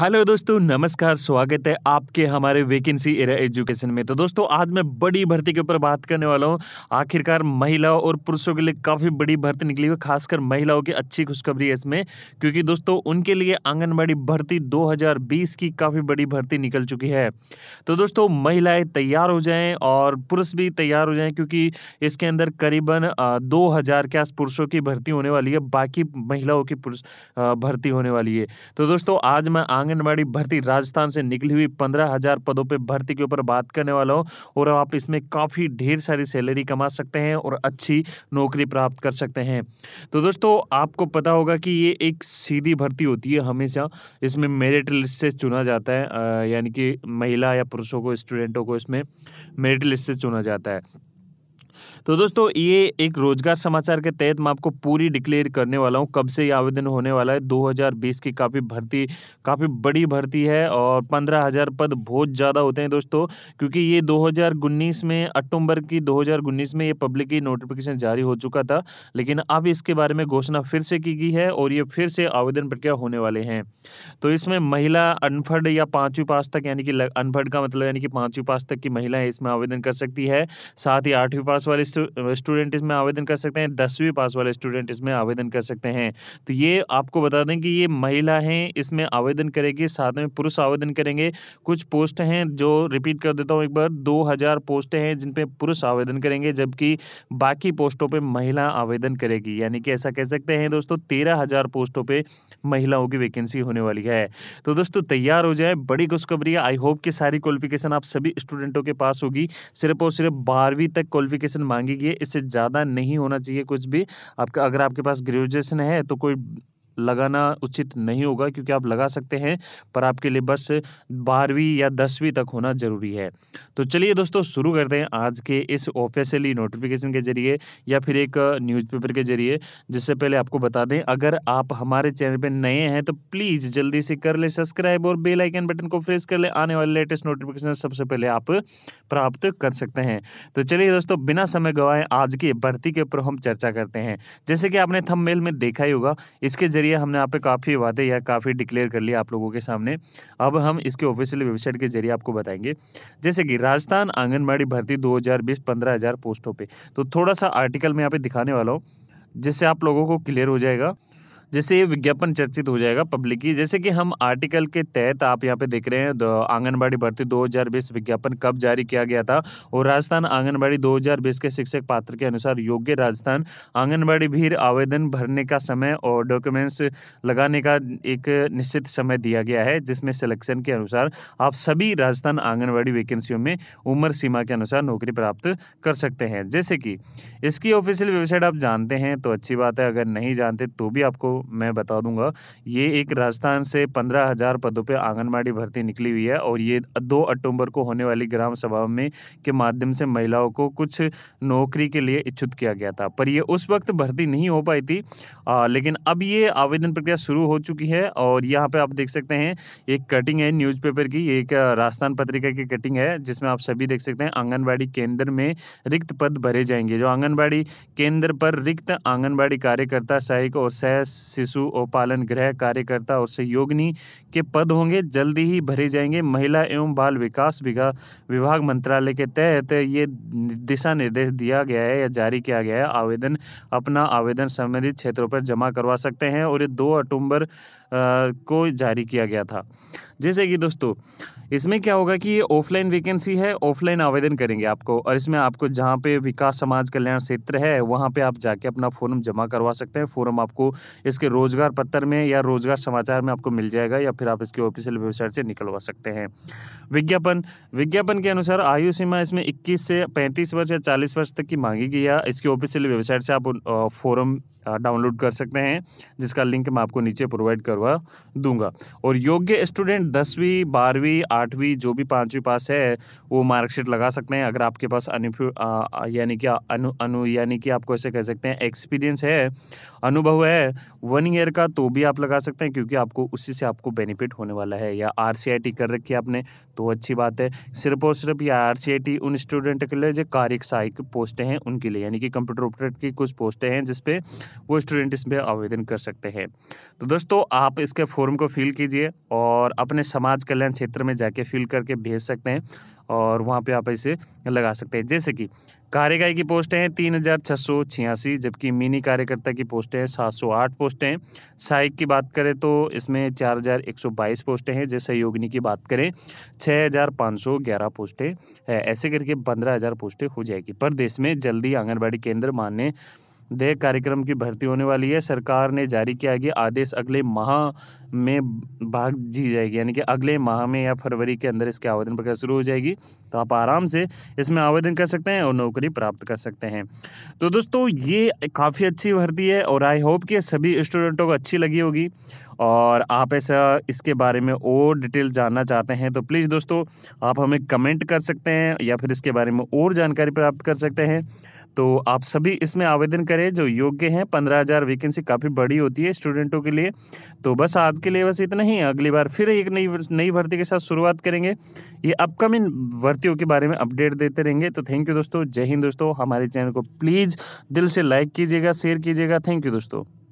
hello दोस्तों नमस्कार स्वागत है आपके हमारे वेकेंसी एरिया एजुकेशन में तो दोस्तों आज मैं बड़ी भर्ती के ऊपर बात करने वाला हूँ आखिरकार महिलाओं और पुरुषों के लिए काफ़ी बड़ी भर्ती निकली हुई खासकर महिलाओं की अच्छी खुशखबरी है इसमें क्योंकि दोस्तों उनके लिए आंगनबाड़ी भर्ती दो की काफ़ी बड़ी भर्ती निकल चुकी है तो दोस्तों महिलाएँ तैयार हो जाएँ और पुरुष भी तैयार हो जाएँ क्योंकि इसके अंदर करीबन दो के आस पुरुषों की भर्ती होने वाली है बाकी महिलाओं की पुरुष भर्ती होने वाली है तो दोस्तों आज मैं आंगनबाड़ी भर्ती राजस्थान से निकली हुई पंद्रह हजार पदों पर भर्ती के ऊपर बात करने वाला हूँ और आप इसमें काफ़ी ढेर सारी सैलरी कमा सकते हैं और अच्छी नौकरी प्राप्त कर सकते हैं तो दोस्तों आपको पता होगा कि ये एक सीधी भर्ती होती है हमेशा इसमें मेरिट लिस्ट से चुना जाता है यानी कि महिला या पुरुषों को स्टूडेंटों को इसमें मेरिट लिस्ट से चुना जाता है तो दोस्तों ये एक रोजगार समाचार के तहत मैं आपको पूरी डिक्लेयर करने वाला हूँ कब से ये आवेदन होने वाला है 2020 की काफ़ी भर्ती काफ़ी बड़ी भर्ती है और पंद्रह हज़ार पद बहुत ज़्यादा होते हैं दोस्तों क्योंकि ये 2019 में अक्टूबर की 2019 में ये पब्लिक की नोटिफिकेशन जारी हो चुका था लेकिन अब इसके बारे में घोषणा फिर से की गई है और ये फिर से आवेदन प्रक्रिया होने वाले हैं तो इसमें महिला अनपढ़ या पाँचवीं पास तक यानी कि अनपढ़ का मतलब यानी कि पाँचवीं पास तक की महिलाएं इसमें आवेदन कर सकती है साथ ही आठवीं पास वाले स्टूडेंट इसमें आवेदन कर सकते हैं दसवीं पास वाले स्टूडेंट इसमें आवेदन कर सकते हैं तो ये आपको बता दें कि ये महिला हैं इसमें आवेदन करेगी साथ में पुरुष आवेदन करेंगे कुछ पोस्ट हैं जो रिपीट कर देता हूँ एक बार दो हज़ार पोस्ट हैं जिन पर पुरुष आवेदन करेंगे जबकि बाकी पोस्टों पर महिला आवेदन करेगी यानी कि ऐसा कह सकते हैं दोस्तों तेरह हज़ार पोस्टों पर महिलाओं की वैकेंसी होने वाली है तो दोस्तों तैयार हो जाए बड़ी खुशखबरी आई होप कि सारी क्वालिफिकेशन आप सभी स्टूडेंटों के पास होगी सिर्फ और सिर्फ बारहवीं तक क्वालिफिकेशन ग्रेजुएशन मांगी गई है इससे ज़्यादा नहीं होना चाहिए कुछ भी आपका अगर आपके पास ग्रेजुएशन है तो कोई लगाना उचित नहीं होगा क्योंकि आप लगा सकते हैं पर आपके लिए बस बारहवीं या दसवीं तक होना ज़रूरी है तो चलिए दोस्तों शुरू करते हैं आज के इस ऑफिशियली नोटिफिकेशन के जरिए या फिर एक न्यूज़पेपर के जरिए जिससे पहले आपको बता दें अगर आप हमारे चैनल पर नए हैं तो प्लीज़ जल्दी से कर ले सब्सक्राइब और बेल आइकन बटन को प्रेस कर ले आने वाले लेटेस्ट नोटिफिकेशन सबसे पहले आप प्राप्त कर सकते हैं तो चलिए दोस्तों बिना समय गवाए आज की भर्ती के ऊपर हम चर्चा करते हैं जैसे कि आपने थंबनेल में देखा ही होगा इसके जरिए करिए हमने आप पे काफ़ी वादे या काफ़ी डिक्लेयर कर लिया आप लोगों के सामने अब हम इसके ऑफिशियल वेबसाइट के जरिए आपको बताएंगे जैसे कि राजस्थान आंगनबाड़ी भर्ती 2020 हजार पोस्टों पे तो थोड़ा सा आर्टिकल मैं यहाँ पे दिखाने वाला हूँ जिससे आप लोगों को क्लियर हो जाएगा जिससे ये विज्ञापन चर्चित हो जाएगा पब्लिक की जैसे कि हम आर्टिकल के तहत आप यहाँ पे देख रहे हैं आंगनबाड़ी भर्ती 2020 विज्ञापन कब जारी किया गया था और राजस्थान आंगनबाड़ी 2020 के शिक्षक पात्र के अनुसार योग्य राजस्थान आंगनबाड़ी भीड़ आवेदन भरने का समय और डॉक्यूमेंट्स लगाने का एक निश्चित समय दिया गया है जिसमें सिलेक्शन के अनुसार आप सभी राजस्थान आंगनबाड़ी वैकेंसियों में उम्र सीमा के अनुसार नौकरी प्राप्त कर सकते हैं जैसे कि इसकी ऑफिशियल वेबसाइट आप जानते हैं तो अच्छी बात है अगर नहीं जानते तो भी आपको मैं बता दूंगा ये एक राजस्थान से पंद्रह हज़ार पदों पर आंगनबाड़ी भर्ती निकली हुई है और ये दो अक्टूबर को होने वाली ग्राम सभा में के माध्यम से महिलाओं को कुछ नौकरी के लिए इच्छुत किया गया था पर यह उस वक्त भर्ती नहीं हो पाई थी आ, लेकिन अब ये आवेदन प्रक्रिया शुरू हो चुकी है और यहाँ पे आप देख सकते हैं एक कटिंग है न्यूज़पेपर की एक राजस्थान पत्रिका की कटिंग है जिसमें आप सभी देख सकते हैं आंगनबाड़ी केंद्र में रिक्त पद भरे जाएंगे जो आंगनबाड़ी केंद्र पर रिक्त आंगनबाड़ी कार्यकर्ता सहायक और सह शिशु और पालन गृह कार्यकर्ता और सहयोगिनी के पद होंगे जल्दी ही भरे जाएंगे महिला एवं बाल विकास विभाग मंत्रालय के तहत ये दिशा निर्देश दिया गया है या जारी किया गया है आवेदन अपना आवेदन संबंधित क्षेत्रों पर जमा करवा सकते हैं और ये दो अक्टूबर को जारी किया गया था जैसे कि दोस्तों इसमें क्या होगा कि ये ऑफलाइन वैकेंसी है ऑफलाइन आवेदन करेंगे आपको और इसमें आपको जहाँ पे विकास समाज कल्याण क्षेत्र है वहाँ पे आप जाके अपना फॉर्म जमा करवा सकते हैं फॉर्म आपको इसके रोजगार पत्र में या रोजगार समाचार में आपको मिल जाएगा या फिर आप इसके ऑफिशियल वेबसाइट से निकलवा सकते हैं विज्ञापन विज्ञापन के अनुसार आयु सीमा इसमें इक्कीस से पैंतीस वर्ष या चालीस वर्ष तक की मांगी गई है इसकी ऑफिशियल वेबसाइट से आप फॉरम डाउनलोड कर सकते हैं जिसका लिंक मैं आपको नीचे प्रोवाइड कर करवा दूंगा और योग्य स्टूडेंट दसवीं बारहवीं आठवीं जो भी पाँचवीं पास है वो मार्कशीट लगा सकते हैं अगर आपके पास अनु यानी कि अनु अनु यानी कि आपको ऐसे कह सकते हैं एक्सपीरियंस है अनुभव है वन ईयर का तो भी आप लगा सकते हैं क्योंकि आपको उसी से आपको बेनिफिट होने वाला है या आर कर रखी है आपने तो अच्छी बात है सिर्फ और सिर्फ या आर उन स्टूडेंट के लिए जो कार्य सहायक पोस्टें हैं उनके लिए यानी कि कंप्यूटर ऑपरेटर की कुछ पोस्टें हैं जिसपे वो स्टूडेंट इसमें आवेदन कर सकते हैं तो दोस्तों आप आप इसके फॉर्म को फिल कीजिए और अपने समाज कल्याण क्षेत्र में जाके फिल करके भेज सकते हैं और वहाँ पे आप इसे लगा सकते हैं जैसे कि कार्यकारी की पोस्टें हैं तीन हज़ार छः सौ छियासी जबकि मिनी कार्यकर्ता की पोस्टें हैं सात सौ आठ पोस्टें हैं सहायक की बात करें तो इसमें चार हज़ार एक सौ बाईस पोस्टें हैं जैसे योगिनी की बात करें छः हज़ार पाँच सौ ग्यारह पोस्टें हैं ऐसे करके पंद्रह हज़ार पोस्टें हो जाएगी पर देश में जल्दी आंगनबाड़ी केंद्र मान्य देय कार्यक्रम की भर्ती होने वाली है सरकार ने जारी किया कि आदेश अगले माह में भाग जी जाएगी यानी कि अगले माह में या फरवरी के अंदर इसके आवेदन प्रक्रिया शुरू हो जाएगी तो आप आराम से इसमें आवेदन कर सकते हैं और नौकरी प्राप्त कर सकते हैं तो दोस्तों ये काफ़ी अच्छी भर्ती है और आई होप कि सभी स्टूडेंटों को अच्छी लगी होगी और आप ऐसा इसके बारे में और डिटेल जानना चाहते हैं तो प्लीज़ दोस्तों आप हमें कमेंट कर सकते हैं या फिर इसके बारे में और जानकारी प्राप्त कर सकते हैं तो आप सभी इसमें आवेदन करें जो योग्य हैं पंद्रह हज़ार वैकेंसी काफ़ी बड़ी होती है स्टूडेंटों के लिए तो बस आज के लिए बस इतना ही अगली बार फिर एक नई नई भर्ती के साथ शुरुआत करेंगे ये अपकमिंग भर्तियों के बारे में अपडेट देते रहेंगे तो थैंक यू दोस्तों जय हिंद दोस्तों हमारे चैनल को प्लीज़ दिल से लाइक कीजिएगा शेयर कीजिएगा थैंक यू दोस्तों